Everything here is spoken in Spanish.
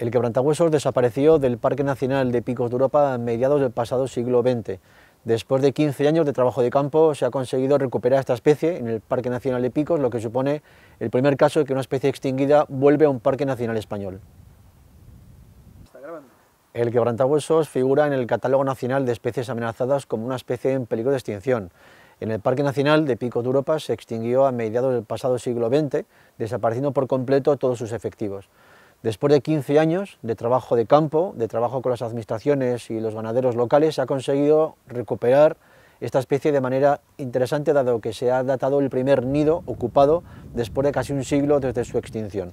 El quebrantahuesos desapareció del Parque Nacional de Picos de Europa a mediados del pasado siglo XX. Después de 15 años de trabajo de campo se ha conseguido recuperar esta especie en el Parque Nacional de Picos, lo que supone el primer caso de que una especie extinguida vuelve a un Parque Nacional español. El quebrantahuesos figura en el Catálogo Nacional de Especies Amenazadas como una especie en peligro de extinción. En el Parque Nacional de Picos de Europa se extinguió a mediados del pasado siglo XX, desapareciendo por completo todos sus efectivos. Después de 15 años de trabajo de campo, de trabajo con las administraciones y los ganaderos locales, se ha conseguido recuperar esta especie de manera interesante dado que se ha datado el primer nido ocupado después de casi un siglo desde su extinción.